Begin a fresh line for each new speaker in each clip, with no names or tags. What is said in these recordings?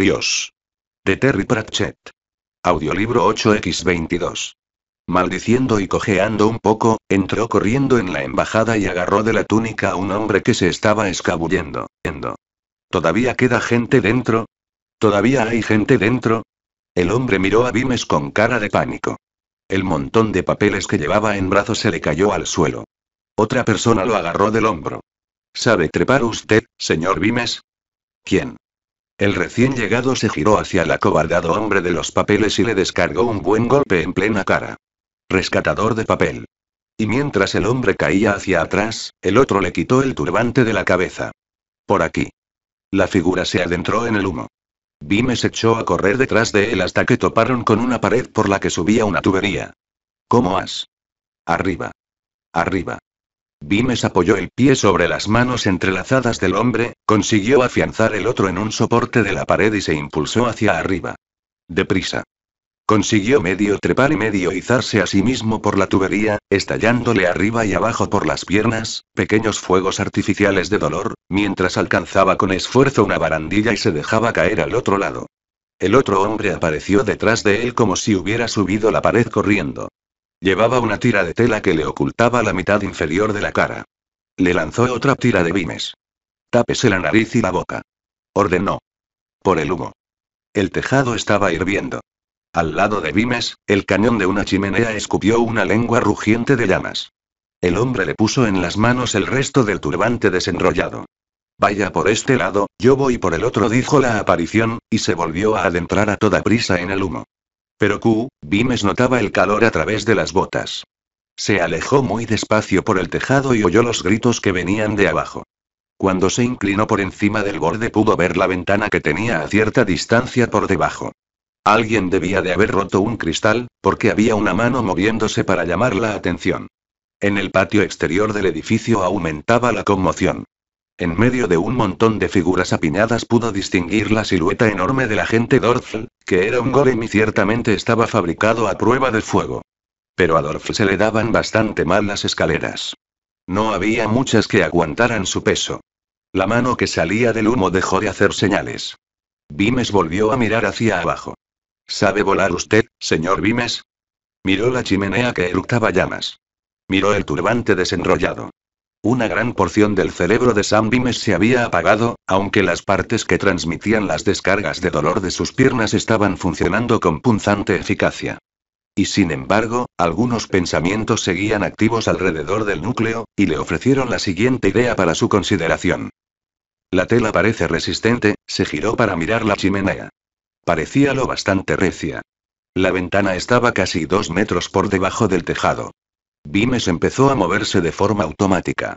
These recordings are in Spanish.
Dios. De Terry Pratchett. Audiolibro 8x22. Maldiciendo y cojeando un poco, entró corriendo en la embajada y agarró de la túnica a un hombre que se estaba escabullendo. ¿Todavía queda gente dentro? ¿Todavía hay gente dentro? El hombre miró a Vimes con cara de pánico. El montón de papeles que llevaba en brazos se le cayó al suelo. Otra persona lo agarró del hombro. ¿Sabe trepar usted, señor Vimes? ¿Quién? El recién llegado se giró hacia el acobardado hombre de los papeles y le descargó un buen golpe en plena cara. Rescatador de papel. Y mientras el hombre caía hacia atrás, el otro le quitó el turbante de la cabeza. Por aquí. La figura se adentró en el humo. vimes echó a correr detrás de él hasta que toparon con una pared por la que subía una tubería. ¿Cómo has? Arriba. Arriba. Vimes apoyó el pie sobre las manos entrelazadas del hombre, consiguió afianzar el otro en un soporte de la pared y se impulsó hacia arriba. Deprisa. Consiguió medio trepar y medio izarse a sí mismo por la tubería, estallándole arriba y abajo por las piernas, pequeños fuegos artificiales de dolor, mientras alcanzaba con esfuerzo una barandilla y se dejaba caer al otro lado. El otro hombre apareció detrás de él como si hubiera subido la pared corriendo. Llevaba una tira de tela que le ocultaba la mitad inferior de la cara. Le lanzó otra tira de bimes. Tápese la nariz y la boca. Ordenó. Por el humo. El tejado estaba hirviendo. Al lado de Bimes, el cañón de una chimenea escupió una lengua rugiente de llamas. El hombre le puso en las manos el resto del turbante desenrollado. Vaya por este lado, yo voy por el otro, dijo la aparición, y se volvió a adentrar a toda prisa en el humo. Pero Q, Bimes notaba el calor a través de las botas. Se alejó muy despacio por el tejado y oyó los gritos que venían de abajo. Cuando se inclinó por encima del borde pudo ver la ventana que tenía a cierta distancia por debajo. Alguien debía de haber roto un cristal, porque había una mano moviéndose para llamar la atención. En el patio exterior del edificio aumentaba la conmoción. En medio de un montón de figuras apiñadas pudo distinguir la silueta enorme del agente Dorfl, que era un golem y ciertamente estaba fabricado a prueba de fuego. Pero a Dorfl se le daban bastante mal las escaleras. No había muchas que aguantaran su peso. La mano que salía del humo dejó de hacer señales. Vimes volvió a mirar hacia abajo. ¿Sabe volar usted, señor Vimes? Miró la chimenea que eructaba llamas. Miró el turbante desenrollado. Una gran porción del cerebro de Sam Bimes se había apagado, aunque las partes que transmitían las descargas de dolor de sus piernas estaban funcionando con punzante eficacia. Y sin embargo, algunos pensamientos seguían activos alrededor del núcleo, y le ofrecieron la siguiente idea para su consideración. La tela parece resistente, se giró para mirar la chimenea. Parecía lo bastante recia. La ventana estaba casi dos metros por debajo del tejado. Vimes empezó a moverse de forma automática.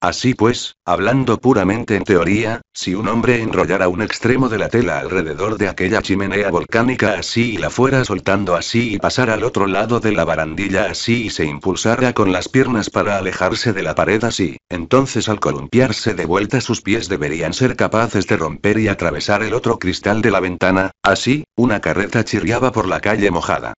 Así pues, hablando puramente en teoría, si un hombre enrollara un extremo de la tela alrededor de aquella chimenea volcánica así y la fuera soltando así y pasara al otro lado de la barandilla así y se impulsara con las piernas para alejarse de la pared así, entonces al columpiarse de vuelta sus pies deberían ser capaces de romper y atravesar el otro cristal de la ventana, así, una carreta chirriaba por la calle mojada.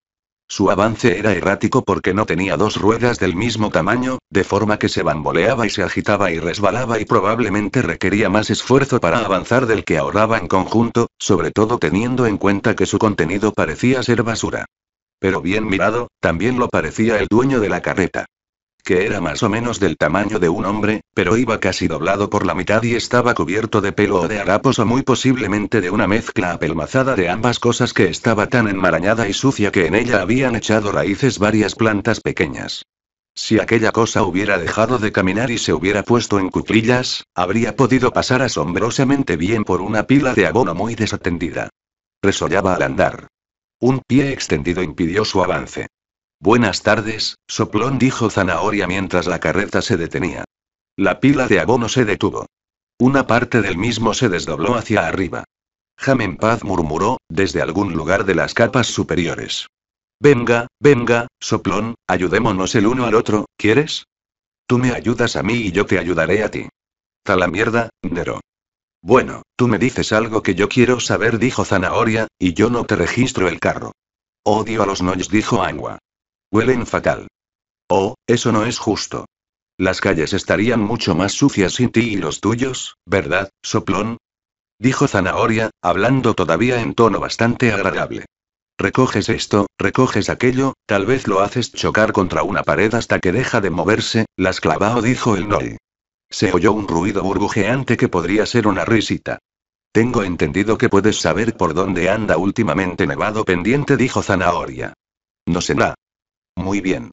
Su avance era errático porque no tenía dos ruedas del mismo tamaño, de forma que se bamboleaba y se agitaba y resbalaba y probablemente requería más esfuerzo para avanzar del que ahorraba en conjunto, sobre todo teniendo en cuenta que su contenido parecía ser basura. Pero bien mirado, también lo parecía el dueño de la carreta que era más o menos del tamaño de un hombre, pero iba casi doblado por la mitad y estaba cubierto de pelo o de harapos o muy posiblemente de una mezcla apelmazada de ambas cosas que estaba tan enmarañada y sucia que en ella habían echado raíces varias plantas pequeñas. Si aquella cosa hubiera dejado de caminar y se hubiera puesto en cuclillas, habría podido pasar asombrosamente bien por una pila de abono muy desatendida. Resollaba al andar. Un pie extendido impidió su avance. Buenas tardes, soplón dijo Zanahoria mientras la carreta se detenía. La pila de abono se detuvo. Una parte del mismo se desdobló hacia arriba. Jamen Paz murmuró, desde algún lugar de las capas superiores. Venga, venga, soplón, ayudémonos el uno al otro, ¿quieres? Tú me ayudas a mí y yo te ayudaré a ti. Tala mierda, Nero. Bueno, tú me dices algo que yo quiero saber, dijo Zanahoria, y yo no te registro el carro. Odio a los noyes dijo Angua. Huelen fatal. Oh, eso no es justo. Las calles estarían mucho más sucias sin ti y los tuyos, ¿verdad, soplón? Dijo Zanahoria, hablando todavía en tono bastante agradable. Recoges esto, recoges aquello, tal vez lo haces chocar contra una pared hasta que deja de moverse, las clavao dijo el Nori. Se oyó un ruido burbujeante que podría ser una risita. Tengo entendido que puedes saber por dónde anda últimamente Nevado Pendiente, dijo Zanahoria. No sé nada. Muy bien.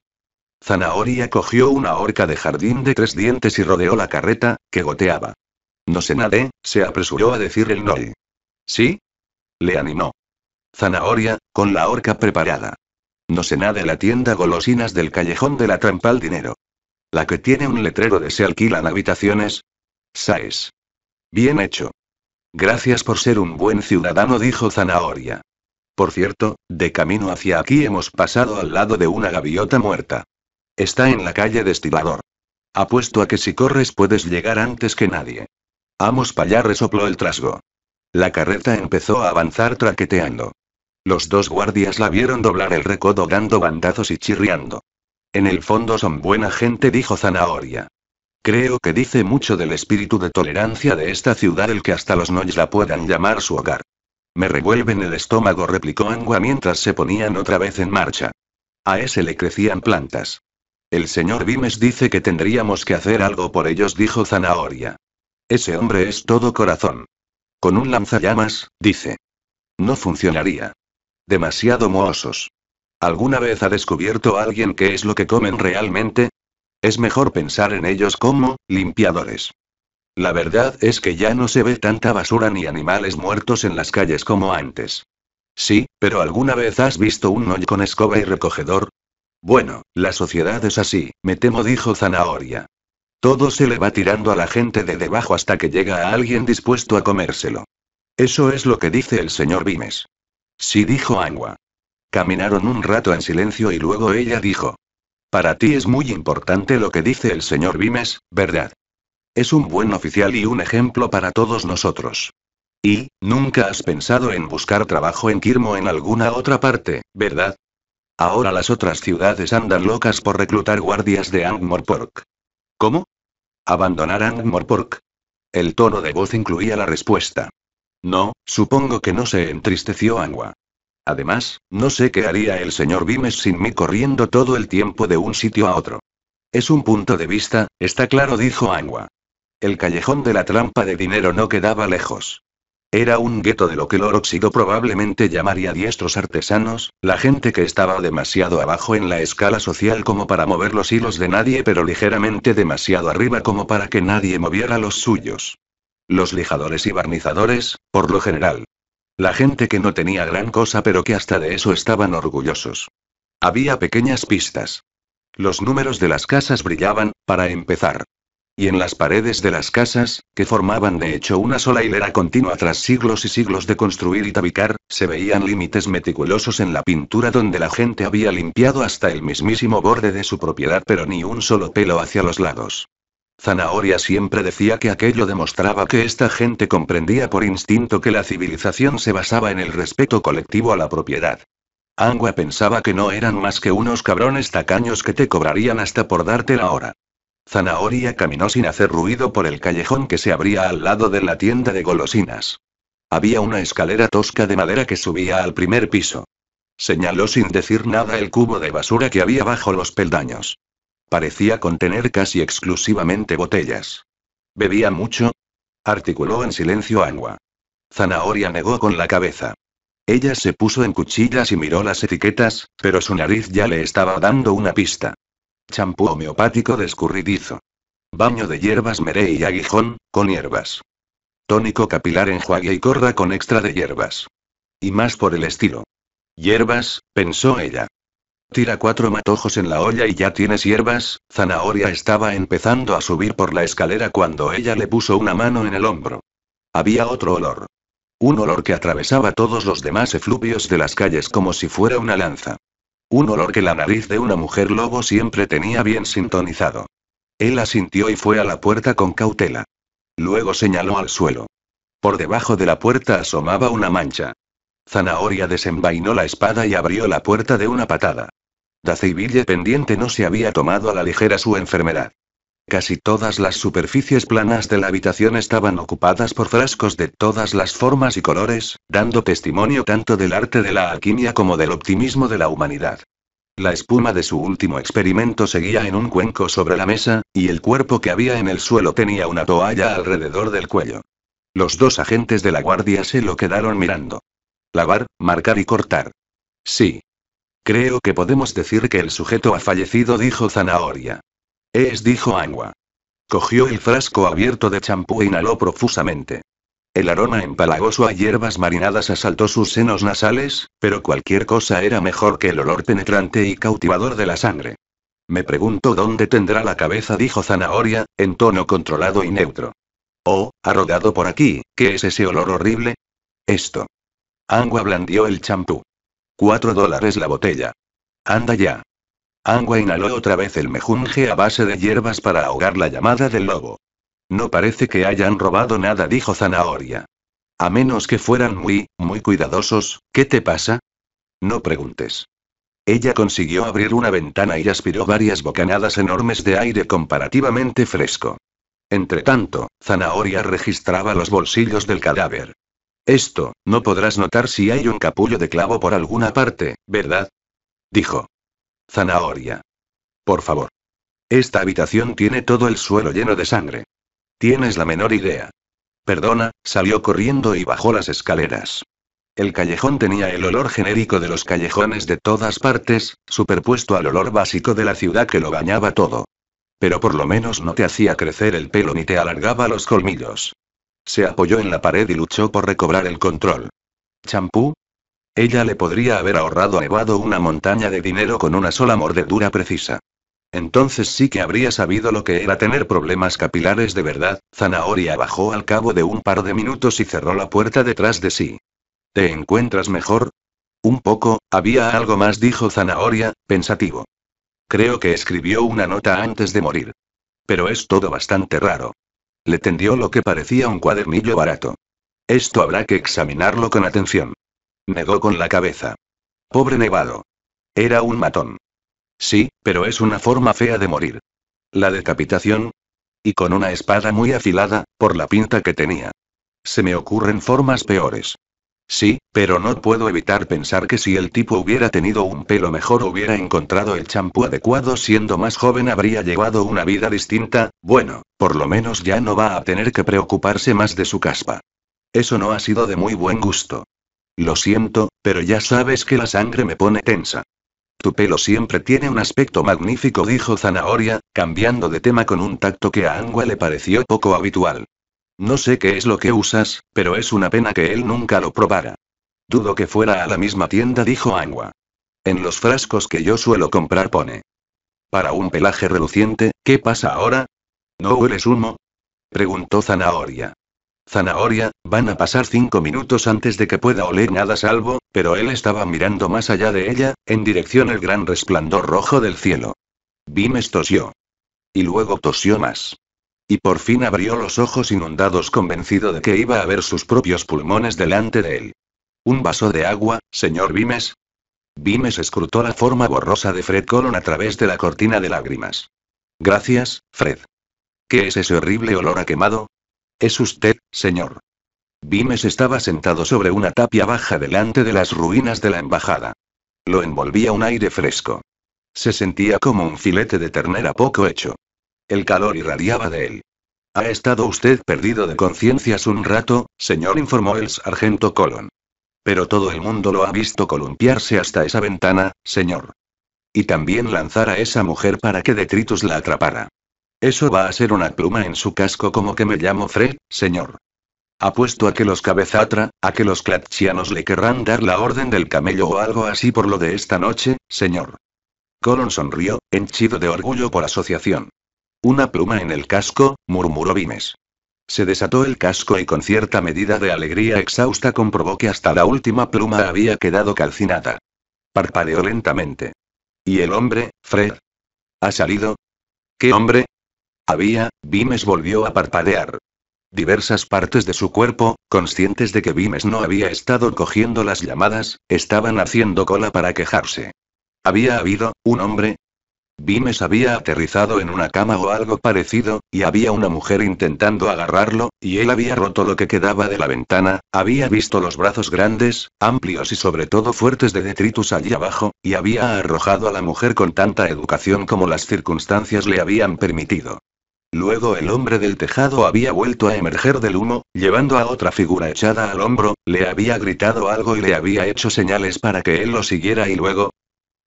Zanahoria cogió una horca de jardín de tres dientes y rodeó la carreta, que goteaba. No se nadé, ¿eh? se apresuró a decir el noy. ¿Sí? Le animó. Zanahoria, con la horca preparada. No se nade la tienda golosinas del callejón de la trampa al dinero. La que tiene un letrero de se alquilan habitaciones. Saes. Bien hecho. Gracias por ser un buen ciudadano, dijo Zanahoria. Por cierto, de camino hacia aquí hemos pasado al lado de una gaviota muerta. Está en la calle Destilador. Apuesto a que si corres puedes llegar antes que nadie. Amos para allá resopló el trasgo. La carreta empezó a avanzar traqueteando. Los dos guardias la vieron doblar el recodo dando bandazos y chirriando. En el fondo son buena gente, dijo Zanahoria. Creo que dice mucho del espíritu de tolerancia de esta ciudad el que hasta los noches la puedan llamar su hogar. Me revuelven el estómago, replicó Angua mientras se ponían otra vez en marcha. A ese le crecían plantas. El señor Vimes dice que tendríamos que hacer algo por ellos, dijo Zanahoria. Ese hombre es todo corazón. Con un lanzallamas, dice. No funcionaría. Demasiado mohosos. ¿Alguna vez ha descubierto alguien qué es lo que comen realmente? Es mejor pensar en ellos como limpiadores. La verdad es que ya no se ve tanta basura ni animales muertos en las calles como antes. Sí, pero ¿alguna vez has visto un hoy con escoba y recogedor? Bueno, la sociedad es así, me temo, dijo Zanahoria. Todo se le va tirando a la gente de debajo hasta que llega a alguien dispuesto a comérselo. Eso es lo que dice el señor Vimes. Sí, dijo Angua. Caminaron un rato en silencio y luego ella dijo. Para ti es muy importante lo que dice el señor Vimes, ¿verdad? Es un buen oficial y un ejemplo para todos nosotros. Y, nunca has pensado en buscar trabajo en Kirmo en alguna otra parte, ¿verdad? Ahora las otras ciudades andan locas por reclutar guardias de Angmorpork. ¿Cómo? ¿Abandonar Angmorpork? El tono de voz incluía la respuesta. No, supongo que no se entristeció Angua. Además, no sé qué haría el señor Vimes sin mí corriendo todo el tiempo de un sitio a otro. Es un punto de vista, está claro, dijo Angua. El callejón de la trampa de dinero no quedaba lejos. Era un gueto de lo que el probablemente llamaría diestros artesanos, la gente que estaba demasiado abajo en la escala social como para mover los hilos de nadie, pero ligeramente demasiado arriba como para que nadie moviera los suyos. Los lijadores y barnizadores, por lo general. La gente que no tenía gran cosa pero que hasta de eso estaban orgullosos. Había pequeñas pistas. Los números de las casas brillaban, para empezar y en las paredes de las casas, que formaban de hecho una sola hilera continua tras siglos y siglos de construir y tabicar, se veían límites meticulosos en la pintura donde la gente había limpiado hasta el mismísimo borde de su propiedad pero ni un solo pelo hacia los lados. Zanahoria siempre decía que aquello demostraba que esta gente comprendía por instinto que la civilización se basaba en el respeto colectivo a la propiedad. Angua pensaba que no eran más que unos cabrones tacaños que te cobrarían hasta por darte la hora. Zanahoria caminó sin hacer ruido por el callejón que se abría al lado de la tienda de golosinas. Había una escalera tosca de madera que subía al primer piso. Señaló sin decir nada el cubo de basura que había bajo los peldaños. Parecía contener casi exclusivamente botellas. ¿Bebía mucho? articuló en silencio agua. Zanahoria negó con la cabeza. Ella se puso en cuchillas y miró las etiquetas, pero su nariz ya le estaba dando una pista. Champú homeopático descurridizo. Baño de hierbas meré y aguijón, con hierbas. Tónico capilar enjuague y corra con extra de hierbas. Y más por el estilo. Hierbas, pensó ella. Tira cuatro matojos en la olla y ya tienes hierbas. Zanahoria estaba empezando a subir por la escalera cuando ella le puso una mano en el hombro. Había otro olor. Un olor que atravesaba todos los demás efluvios de las calles como si fuera una lanza. Un olor que la nariz de una mujer lobo siempre tenía bien sintonizado. Él asintió y fue a la puerta con cautela. Luego señaló al suelo. Por debajo de la puerta asomaba una mancha. Zanahoria desenvainó la espada y abrió la puerta de una patada. Daceville pendiente no se había tomado a la ligera su enfermedad. Casi todas las superficies planas de la habitación estaban ocupadas por frascos de todas las formas y colores, dando testimonio tanto del arte de la alquimia como del optimismo de la humanidad. La espuma de su último experimento seguía en un cuenco sobre la mesa, y el cuerpo que había en el suelo tenía una toalla alrededor del cuello. Los dos agentes de la guardia se lo quedaron mirando. Lavar, marcar y cortar. Sí. Creo que podemos decir que el sujeto ha fallecido, dijo Zanahoria. Es dijo Angua. Cogió el frasco abierto de champú e inhaló profusamente. El aroma empalagoso a hierbas marinadas asaltó sus senos nasales, pero cualquier cosa era mejor que el olor penetrante y cautivador de la sangre. Me pregunto dónde tendrá la cabeza, dijo Zanahoria, en tono controlado y neutro. Oh, ha rodado por aquí, ¿qué es ese olor horrible? Esto. Angua blandió el champú. Cuatro dólares la botella. Anda ya. Angua inhaló otra vez el mejunje a base de hierbas para ahogar la llamada del lobo. No parece que hayan robado nada, dijo Zanahoria. A menos que fueran muy, muy cuidadosos, ¿qué te pasa? No preguntes. Ella consiguió abrir una ventana y aspiró varias bocanadas enormes de aire comparativamente fresco. Entretanto, Zanahoria registraba los bolsillos del cadáver. Esto, no podrás notar si hay un capullo de clavo por alguna parte, ¿verdad? Dijo. Zanahoria. Por favor. Esta habitación tiene todo el suelo lleno de sangre. Tienes la menor idea. Perdona, salió corriendo y bajó las escaleras. El callejón tenía el olor genérico de los callejones de todas partes, superpuesto al olor básico de la ciudad que lo bañaba todo. Pero por lo menos no te hacía crecer el pelo ni te alargaba los colmillos. Se apoyó en la pared y luchó por recobrar el control. ¿Champú? Ella le podría haber ahorrado a una montaña de dinero con una sola mordedura precisa. Entonces sí que habría sabido lo que era tener problemas capilares de verdad. Zanahoria bajó al cabo de un par de minutos y cerró la puerta detrás de sí. ¿Te encuentras mejor? Un poco, había algo más, dijo Zanahoria, pensativo. Creo que escribió una nota antes de morir. Pero es todo bastante raro. Le tendió lo que parecía un cuadernillo barato. Esto habrá que examinarlo con atención. Negó con la cabeza. Pobre Nevado. Era un matón. Sí, pero es una forma fea de morir. La decapitación. Y con una espada muy afilada, por la pinta que tenía. Se me ocurren formas peores. Sí, pero no puedo evitar pensar que si el tipo hubiera tenido un pelo mejor, hubiera encontrado el champú adecuado, siendo más joven habría llevado una vida distinta, bueno, por lo menos ya no va a tener que preocuparse más de su caspa. Eso no ha sido de muy buen gusto. Lo siento, pero ya sabes que la sangre me pone tensa. Tu pelo siempre tiene un aspecto magnífico, dijo Zanahoria, cambiando de tema con un tacto que a Angua le pareció poco habitual. No sé qué es lo que usas, pero es una pena que él nunca lo probara. Dudo que fuera a la misma tienda, dijo Angua. En los frascos que yo suelo comprar pone. Para un pelaje reluciente, ¿qué pasa ahora? ¿No hueles humo? preguntó Zanahoria zanahoria, van a pasar cinco minutos antes de que pueda oler nada salvo, pero él estaba mirando más allá de ella, en dirección al gran resplandor rojo del cielo. Vimes tosió. Y luego tosió más. Y por fin abrió los ojos inundados convencido de que iba a ver sus propios pulmones delante de él. ¿Un vaso de agua, señor Vimes. Vimes escrutó la forma borrosa de Fred Colon a través de la cortina de lágrimas. Gracias, Fred. ¿Qué es ese horrible olor a quemado? Es usted, señor. Vimes estaba sentado sobre una tapia baja delante de las ruinas de la embajada. Lo envolvía un aire fresco. Se sentía como un filete de ternera poco hecho. El calor irradiaba de él. Ha estado usted perdido de conciencias un rato, señor, informó el sargento Colon. Pero todo el mundo lo ha visto columpiarse hasta esa ventana, señor. Y también lanzar a esa mujer para que Detritus la atrapara. Eso va a ser una pluma en su casco como que me llamo Fred, señor. Apuesto a que los cabezatra, a que los clatchianos le querrán dar la orden del camello o algo así por lo de esta noche, señor. Colon sonrió, henchido de orgullo por asociación. Una pluma en el casco, murmuró Vimes. Se desató el casco y con cierta medida de alegría exhausta comprobó que hasta la última pluma había quedado calcinada. Parpadeó lentamente. ¿Y el hombre, Fred? ¿Ha salido? ¿Qué hombre? Había, Vimes volvió a parpadear. Diversas partes de su cuerpo, conscientes de que Vimes no había estado cogiendo las llamadas, estaban haciendo cola para quejarse. Había habido, un hombre. Vimes había aterrizado en una cama o algo parecido, y había una mujer intentando agarrarlo, y él había roto lo que quedaba de la ventana, había visto los brazos grandes, amplios y sobre todo fuertes de detritus allí abajo, y había arrojado a la mujer con tanta educación como las circunstancias le habían permitido. Luego el hombre del tejado había vuelto a emerger del humo, llevando a otra figura echada al hombro, le había gritado algo y le había hecho señales para que él lo siguiera y luego...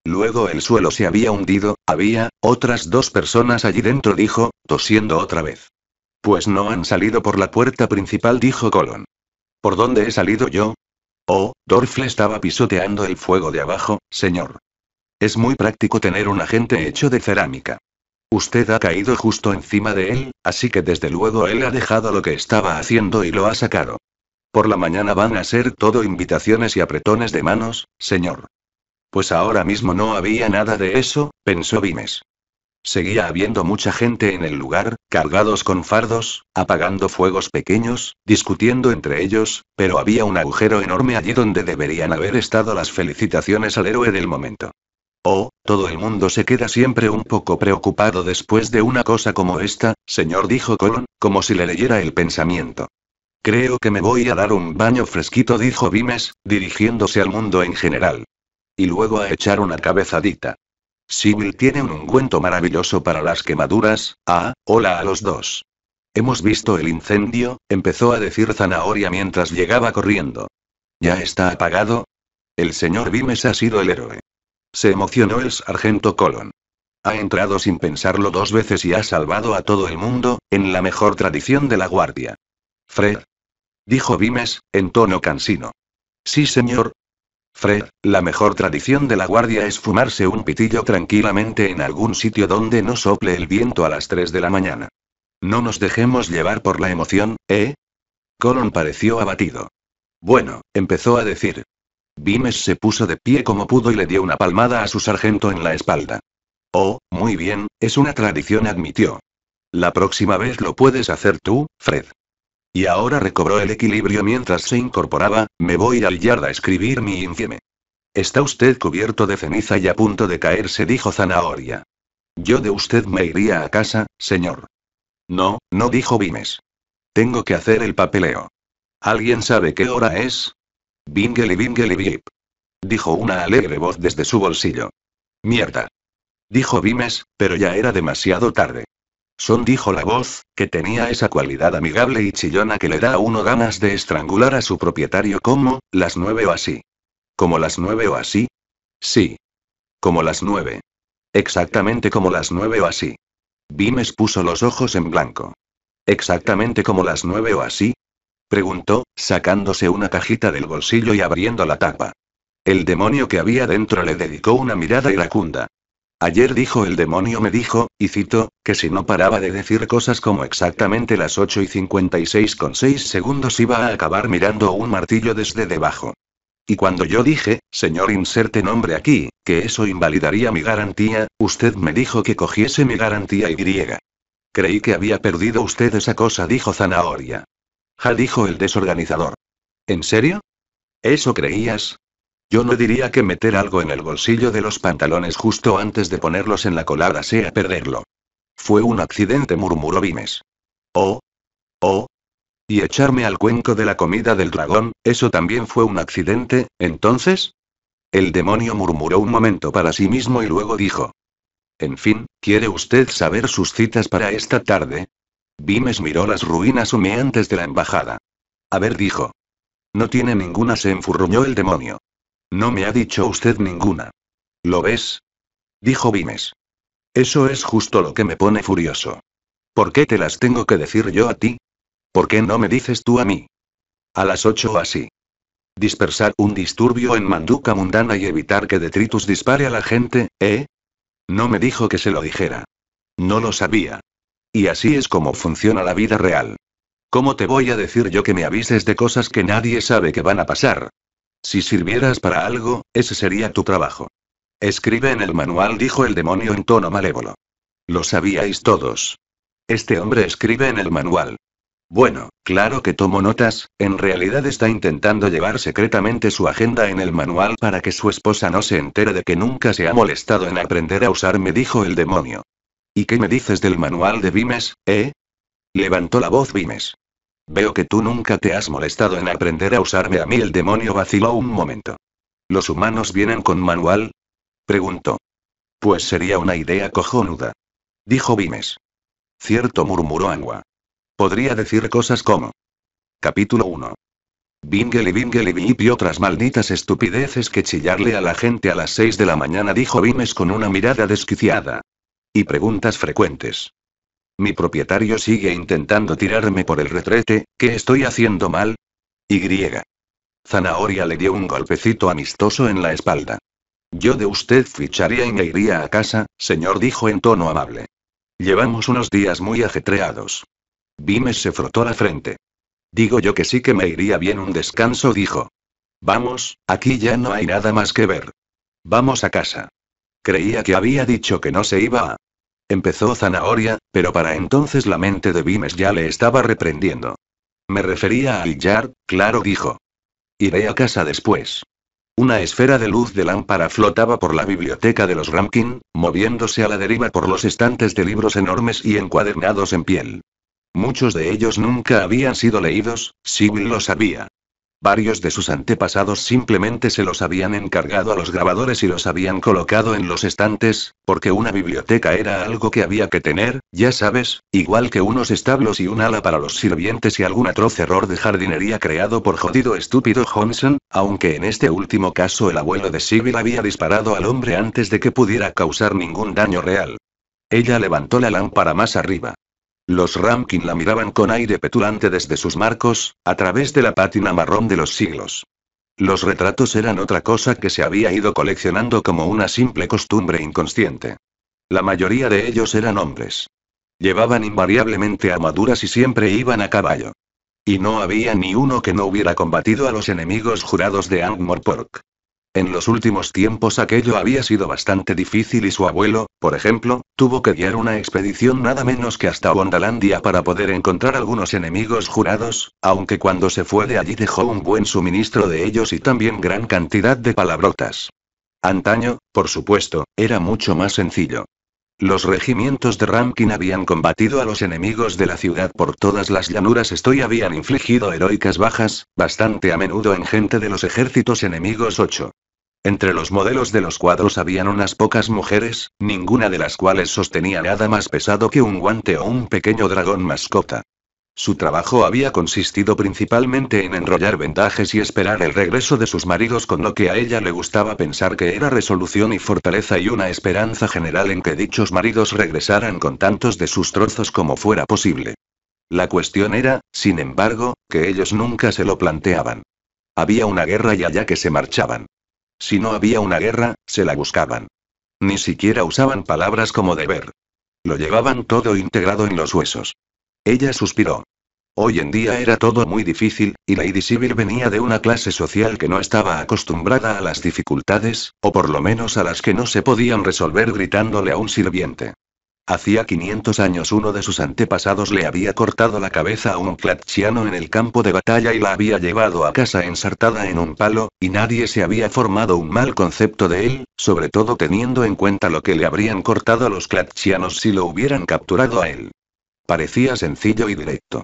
Luego el suelo se había hundido, había, otras dos personas allí dentro dijo, tosiendo otra vez. Pues no han salido por la puerta principal dijo Colon. ¿Por dónde he salido yo? Oh, Dorfle estaba pisoteando el fuego de abajo, señor. Es muy práctico tener un agente hecho de cerámica. Usted ha caído justo encima de él, así que desde luego él ha dejado lo que estaba haciendo y lo ha sacado. Por la mañana van a ser todo invitaciones y apretones de manos, señor. Pues ahora mismo no había nada de eso, pensó Vimes. Seguía habiendo mucha gente en el lugar, cargados con fardos, apagando fuegos pequeños, discutiendo entre ellos, pero había un agujero enorme allí donde deberían haber estado las felicitaciones al héroe del momento. Oh, todo el mundo se queda siempre un poco preocupado después de una cosa como esta, señor, dijo Colón, como si le leyera el pensamiento. Creo que me voy a dar un baño fresquito, dijo Vimes, dirigiéndose al mundo en general. Y luego a echar una cabezadita. Sibyl tiene un ungüento maravilloso para las quemaduras. Ah, hola a los dos. Hemos visto el incendio, empezó a decir Zanahoria mientras llegaba corriendo. ¿Ya está apagado? El señor Vimes ha sido el héroe se emocionó el sargento Colon. Ha entrado sin pensarlo dos veces y ha salvado a todo el mundo, en la mejor tradición de la guardia. Fred. Dijo Vimes, en tono cansino. Sí, señor. Fred, la mejor tradición de la guardia es fumarse un pitillo tranquilamente en algún sitio donde no sople el viento a las 3 de la mañana. No nos dejemos llevar por la emoción, ¿eh? Colon pareció abatido. Bueno, empezó a decir, Vimes se puso de pie como pudo y le dio una palmada a su sargento en la espalda. Oh, muy bien, es una tradición, admitió. La próxima vez lo puedes hacer tú, Fred. Y ahora recobró el equilibrio mientras se incorporaba, me voy al yard a escribir mi infieme. Está usted cubierto de ceniza y a punto de caerse, dijo Zanahoria. Yo de usted me iría a casa, señor. No, no dijo Vimes. Tengo que hacer el papeleo. ¿Alguien sabe qué hora es? Bingley Bingley Bip. Dijo una alegre voz desde su bolsillo. Mierda. Dijo Vimes, pero ya era demasiado tarde. Son dijo la voz, que tenía esa cualidad amigable y chillona que le da a uno ganas de estrangular a su propietario como, las nueve o así. ¿Como las nueve o así? Sí. Como las nueve. Exactamente como las nueve o así. Vimes puso los ojos en blanco. Exactamente como las nueve o así, preguntó, sacándose una cajita del bolsillo y abriendo la tapa. El demonio que había dentro le dedicó una mirada iracunda. Ayer dijo el demonio me dijo, y cito, que si no paraba de decir cosas como exactamente las 8 y 56 con segundos iba a acabar mirando un martillo desde debajo. Y cuando yo dije, señor inserte nombre aquí, que eso invalidaría mi garantía, usted me dijo que cogiese mi garantía Y. Creí que había perdido usted esa cosa, dijo Zanahoria. Ja, dijo el desorganizador. ¿En serio? ¿Eso creías? Yo no diría que meter algo en el bolsillo de los pantalones justo antes de ponerlos en la colada sea perderlo. Fue un accidente, murmuró Vimes. Oh. Oh. Y echarme al cuenco de la comida del dragón, eso también fue un accidente, entonces? El demonio murmuró un momento para sí mismo y luego dijo. En fin, ¿quiere usted saber sus citas para esta tarde? Vimes miró las ruinas humeantes de la embajada. A ver, dijo. No tiene ninguna, se enfurruñó el demonio. No me ha dicho usted ninguna. ¿Lo ves? Dijo Vimes. Eso es justo lo que me pone furioso. ¿Por qué te las tengo que decir yo a ti? ¿Por qué no me dices tú a mí? A las ocho así. Dispersar un disturbio en Manduca mundana y evitar que Detritus dispare a la gente, ¿eh? No me dijo que se lo dijera. No lo sabía. Y así es como funciona la vida real. ¿Cómo te voy a decir yo que me avises de cosas que nadie sabe que van a pasar? Si sirvieras para algo, ese sería tu trabajo. Escribe en el manual, dijo el demonio en tono malévolo. Lo sabíais todos. Este hombre escribe en el manual. Bueno, claro que tomo notas, en realidad está intentando llevar secretamente su agenda en el manual para que su esposa no se entere de que nunca se ha molestado en aprender a usarme dijo el demonio. ¿Y qué me dices del manual de Vimes, eh? Levantó la voz Vimes. Veo que tú nunca te has molestado en aprender a usarme a mí. El demonio vaciló un momento. ¿Los humanos vienen con manual? Preguntó. Pues sería una idea cojonuda. Dijo Vimes. Cierto murmuró Angua. Podría decir cosas como. Capítulo 1. Bingley y Bingel y otras malditas estupideces que chillarle a la gente a las 6 de la mañana, dijo Vimes con una mirada desquiciada. Y preguntas frecuentes. Mi propietario sigue intentando tirarme por el retrete, ¿qué estoy haciendo mal? Y. Zanahoria le dio un golpecito amistoso en la espalda. Yo de usted ficharía y me iría a casa, señor, dijo en tono amable. Llevamos unos días muy ajetreados. Vimes se frotó la frente. Digo yo que sí que me iría bien un descanso, dijo. Vamos, aquí ya no hay nada más que ver. Vamos a casa. Creía que había dicho que no se iba a. Empezó Zanahoria, pero para entonces la mente de Bimes ya le estaba reprendiendo. Me refería a Illar, claro dijo. Iré a casa después. Una esfera de luz de lámpara flotaba por la biblioteca de los Ramkin, moviéndose a la deriva por los estantes de libros enormes y encuadernados en piel. Muchos de ellos nunca habían sido leídos, Sibyl lo sabía. Varios de sus antepasados simplemente se los habían encargado a los grabadores y los habían colocado en los estantes, porque una biblioteca era algo que había que tener, ya sabes, igual que unos establos y un ala para los sirvientes y algún atroz error de jardinería creado por jodido estúpido Johnson, aunque en este último caso el abuelo de Sibyl había disparado al hombre antes de que pudiera causar ningún daño real. Ella levantó la lámpara más arriba. Los Ramkin la miraban con aire petulante desde sus marcos, a través de la pátina marrón de los siglos. Los retratos eran otra cosa que se había ido coleccionando como una simple costumbre inconsciente. La mayoría de ellos eran hombres. Llevaban invariablemente armaduras y siempre iban a caballo. Y no había ni uno que no hubiera combatido a los enemigos jurados de Angmorpork. En los últimos tiempos aquello había sido bastante difícil y su abuelo, por ejemplo, tuvo que guiar una expedición nada menos que hasta Wondalandia para poder encontrar algunos enemigos jurados, aunque cuando se fue de allí dejó un buen suministro de ellos y también gran cantidad de palabrotas. Antaño, por supuesto, era mucho más sencillo. Los regimientos de Rankin habían combatido a los enemigos de la ciudad por todas las llanuras estoy habían infligido heroicas bajas, bastante a menudo en gente de los ejércitos enemigos 8. Entre los modelos de los cuadros habían unas pocas mujeres, ninguna de las cuales sostenía nada más pesado que un guante o un pequeño dragón mascota. Su trabajo había consistido principalmente en enrollar vendajes y esperar el regreso de sus maridos con lo que a ella le gustaba pensar que era resolución y fortaleza y una esperanza general en que dichos maridos regresaran con tantos de sus trozos como fuera posible. La cuestión era, sin embargo, que ellos nunca se lo planteaban. Había una guerra y allá que se marchaban. Si no había una guerra, se la buscaban. Ni siquiera usaban palabras como deber. Lo llevaban todo integrado en los huesos. Ella suspiró. Hoy en día era todo muy difícil, y Lady Sibyl venía de una clase social que no estaba acostumbrada a las dificultades, o por lo menos a las que no se podían resolver gritándole a un sirviente. Hacía 500 años uno de sus antepasados le había cortado la cabeza a un clatchiano en el campo de batalla y la había llevado a casa ensartada en un palo, y nadie se había formado un mal concepto de él, sobre todo teniendo en cuenta lo que le habrían cortado a los clatchianos si lo hubieran capturado a él. Parecía sencillo y directo.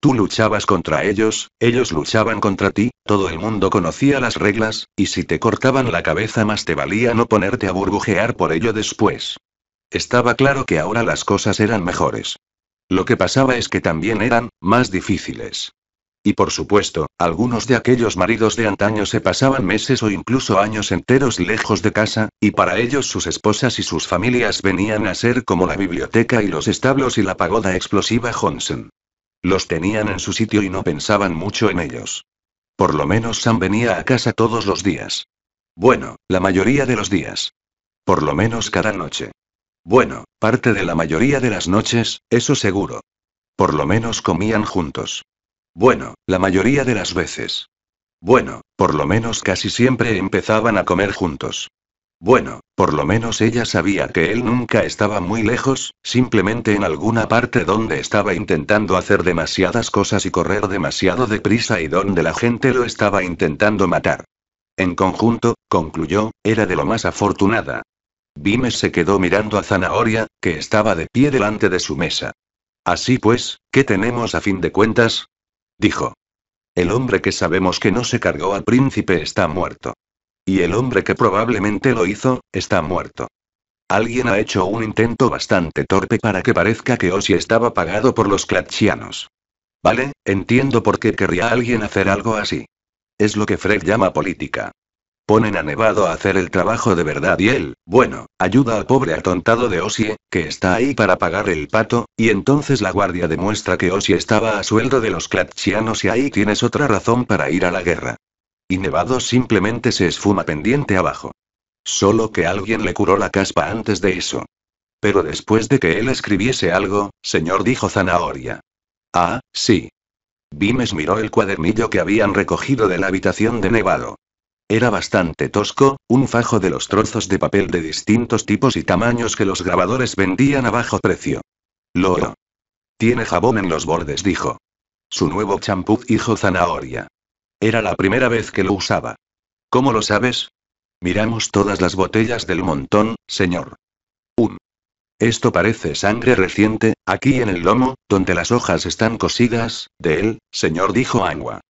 Tú luchabas contra ellos, ellos luchaban contra ti, todo el mundo conocía las reglas, y si te cortaban la cabeza más te valía no ponerte a burbujear por ello después. Estaba claro que ahora las cosas eran mejores. Lo que pasaba es que también eran más difíciles. Y por supuesto, algunos de aquellos maridos de antaño se pasaban meses o incluso años enteros lejos de casa, y para ellos sus esposas y sus familias venían a ser como la biblioteca y los establos y la pagoda explosiva Johnson. Los tenían en su sitio y no pensaban mucho en ellos. Por lo menos Sam venía a casa todos los días. Bueno, la mayoría de los días. Por lo menos cada noche. Bueno, parte de la mayoría de las noches, eso seguro. Por lo menos comían juntos. Bueno, la mayoría de las veces. Bueno, por lo menos casi siempre empezaban a comer juntos. Bueno, por lo menos ella sabía que él nunca estaba muy lejos, simplemente en alguna parte donde estaba intentando hacer demasiadas cosas y correr demasiado deprisa y donde la gente lo estaba intentando matar. En conjunto, concluyó, era de lo más afortunada. Bimes se quedó mirando a Zanahoria, que estaba de pie delante de su mesa. Así pues, ¿qué tenemos a fin de cuentas? dijo. El hombre que sabemos que no se cargó al príncipe está muerto. Y el hombre que probablemente lo hizo, está muerto. Alguien ha hecho un intento bastante torpe para que parezca que Osi estaba pagado por los clatchianos. Vale, entiendo por qué querría alguien hacer algo así. Es lo que Fred llama política. Ponen a Nevado a hacer el trabajo de verdad y él, bueno, ayuda al pobre atontado de Osie, que está ahí para pagar el pato, y entonces la guardia demuestra que Osie estaba a sueldo de los clatchianos y ahí tienes otra razón para ir a la guerra. Y Nevado simplemente se esfuma pendiente abajo. Solo que alguien le curó la caspa antes de eso. Pero después de que él escribiese algo, señor dijo Zanahoria. Ah, sí. Vimes miró el cuadernillo que habían recogido de la habitación de Nevado. Era bastante tosco, un fajo de los trozos de papel de distintos tipos y tamaños que los grabadores vendían a bajo precio. Loro. Tiene jabón en los bordes, dijo. Su nuevo champú hijo zanahoria. Era la primera vez que lo usaba. ¿Cómo lo sabes? Miramos todas las botellas del montón, señor. Un. Esto parece sangre reciente, aquí en el lomo, donde las hojas están cosidas, de él, señor dijo Angua.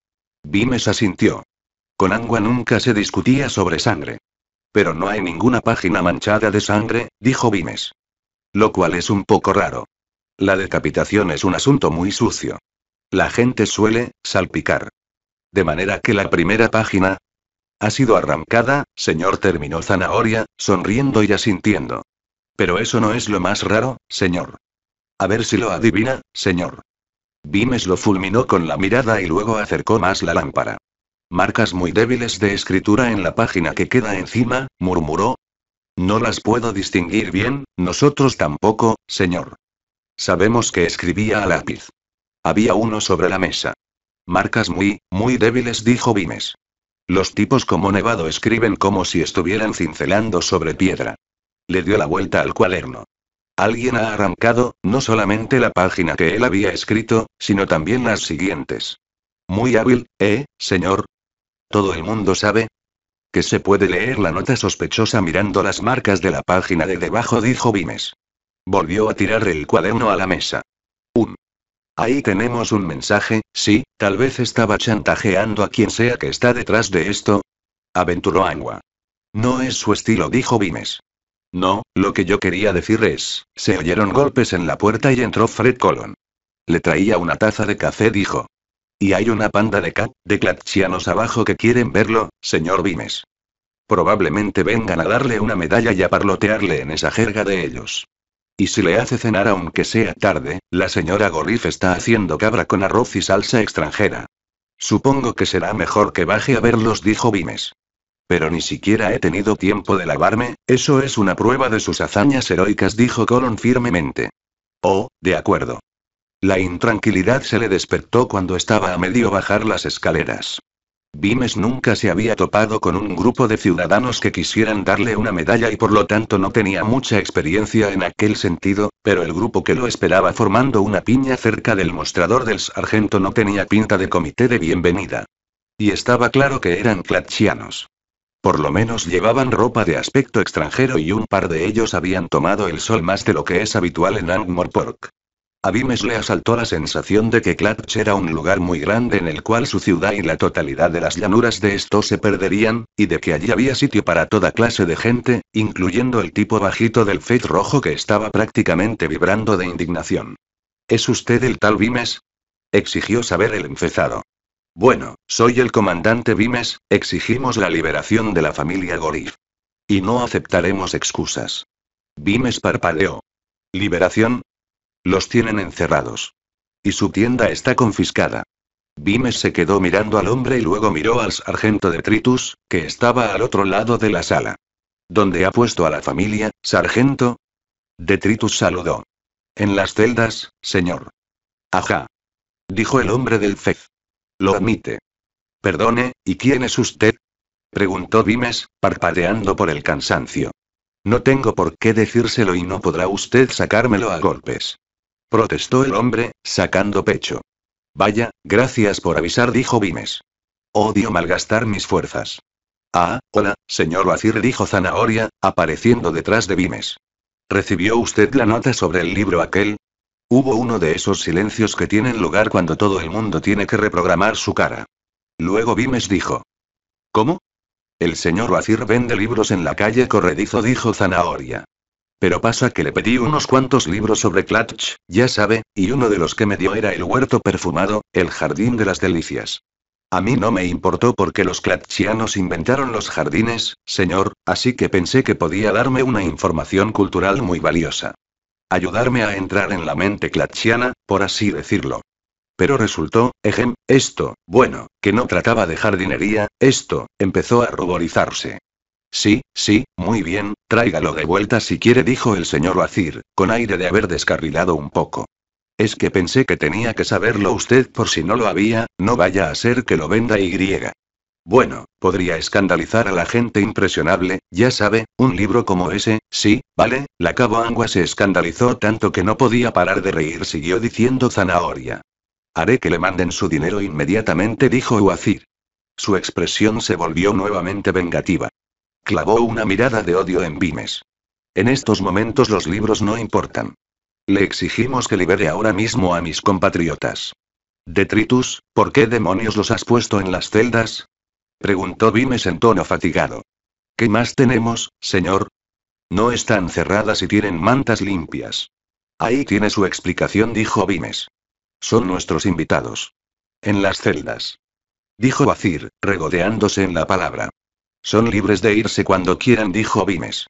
Vimes asintió. Con agua nunca se discutía sobre sangre. Pero no hay ninguna página manchada de sangre, dijo Vimes. Lo cual es un poco raro. La decapitación es un asunto muy sucio. La gente suele salpicar. De manera que la primera página ha sido arrancada, señor, terminó Zanahoria, sonriendo y asintiendo. Pero eso no es lo más raro, señor. A ver si lo adivina, señor. Vimes lo fulminó con la mirada y luego acercó más la lámpara. Marcas muy débiles de escritura en la página que queda encima, murmuró. No las puedo distinguir bien, nosotros tampoco, señor. Sabemos que escribía a lápiz. Había uno sobre la mesa. Marcas muy, muy débiles, dijo Vimes. Los tipos como Nevado escriben como si estuvieran cincelando sobre piedra. Le dio la vuelta al cuaderno. Alguien ha arrancado, no solamente la página que él había escrito, sino también las siguientes. Muy hábil, ¿eh, señor? ¿Todo el mundo sabe? Que se puede leer la nota sospechosa mirando las marcas de la página de debajo, dijo Vimes. Volvió a tirar el cuaderno a la mesa. Un. Ahí tenemos un mensaje, sí, tal vez estaba chantajeando a quien sea que está detrás de esto. Aventuró Angua. No es su estilo, dijo Vimes. No, lo que yo quería decir es, se oyeron golpes en la puerta y entró Fred Colon. Le traía una taza de café, dijo. Y hay una panda de cat, de Clatchianos abajo que quieren verlo, señor Vimes. Probablemente vengan a darle una medalla y a parlotearle en esa jerga de ellos. Y si le hace cenar aunque sea tarde, la señora Gorif está haciendo cabra con arroz y salsa extranjera. Supongo que será mejor que baje a verlos, dijo Vimes. Pero ni siquiera he tenido tiempo de lavarme, eso es una prueba de sus hazañas heroicas, dijo Colon firmemente. Oh, de acuerdo. La intranquilidad se le despertó cuando estaba a medio bajar las escaleras. Bimes nunca se había topado con un grupo de ciudadanos que quisieran darle una medalla y por lo tanto no tenía mucha experiencia en aquel sentido, pero el grupo que lo esperaba formando una piña cerca del mostrador del sargento no tenía pinta de comité de bienvenida. Y estaba claro que eran clachianos. Por lo menos llevaban ropa de aspecto extranjero y un par de ellos habían tomado el sol más de lo que es habitual en Angmorpork. A Vimes le asaltó la sensación de que Clatch era un lugar muy grande en el cual su ciudad y la totalidad de las llanuras de esto se perderían, y de que allí había sitio para toda clase de gente, incluyendo el tipo bajito del fez rojo que estaba prácticamente vibrando de indignación. ¿Es usted el tal Vimes? exigió saber el enfezado. Bueno, soy el comandante Vimes, exigimos la liberación de la familia Gorif. Y no aceptaremos excusas. Vimes parpadeó. ¿Liberación? Los tienen encerrados. Y su tienda está confiscada. Vimes se quedó mirando al hombre y luego miró al sargento de Tritus, que estaba al otro lado de la sala. ¿Dónde ha puesto a la familia, sargento? Detritus saludó. En las celdas, señor. Ajá. Dijo el hombre del CEF. Lo admite. Perdone, ¿y quién es usted? Preguntó Vimes, parpadeando por el cansancio. No tengo por qué decírselo y no podrá usted sacármelo a golpes protestó el hombre, sacando pecho. Vaya, gracias por avisar, dijo Vimes. Odio malgastar mis fuerzas. Ah, hola, señor Wazir, dijo Zanahoria, apareciendo detrás de Vimes. ¿Recibió usted la nota sobre el libro aquel? Hubo uno de esos silencios que tienen lugar cuando todo el mundo tiene que reprogramar su cara. Luego Vimes dijo. ¿Cómo? El señor Wazir vende libros en la calle Corredizo, dijo Zanahoria. Pero pasa que le pedí unos cuantos libros sobre Klatch, ya sabe, y uno de los que me dio era El huerto perfumado, el jardín de las delicias. A mí no me importó porque los clatchianos inventaron los jardines, señor, así que pensé que podía darme una información cultural muy valiosa. Ayudarme a entrar en la mente clatchiana, por así decirlo. Pero resultó, ejem, esto, bueno, que no trataba de jardinería, esto, empezó a ruborizarse. Sí, sí, muy bien, tráigalo de vuelta si quiere, dijo el señor Wazir, con aire de haber descarrilado un poco. Es que pensé que tenía que saberlo usted por si no lo había, no vaya a ser que lo venda y griega. Bueno, podría escandalizar a la gente impresionable, ya sabe, un libro como ese, sí, vale, la cabo Angua se escandalizó tanto que no podía parar de reír, siguió diciendo zanahoria. Haré que le manden su dinero inmediatamente, dijo Wazir. Su expresión se volvió nuevamente vengativa clavó una mirada de odio en Vimes. En estos momentos los libros no importan. Le exigimos que libere ahora mismo a mis compatriotas. Detritus, ¿por qué demonios los has puesto en las celdas? preguntó Vimes en tono fatigado. ¿Qué más tenemos, señor? No están cerradas y tienen mantas limpias. Ahí tiene su explicación, dijo Vimes. Son nuestros invitados. En las celdas. Dijo Bacir, regodeándose en la palabra. Son libres de irse cuando quieran, dijo Vimes.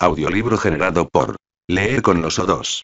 Audiolibro generado por Leer con los O2.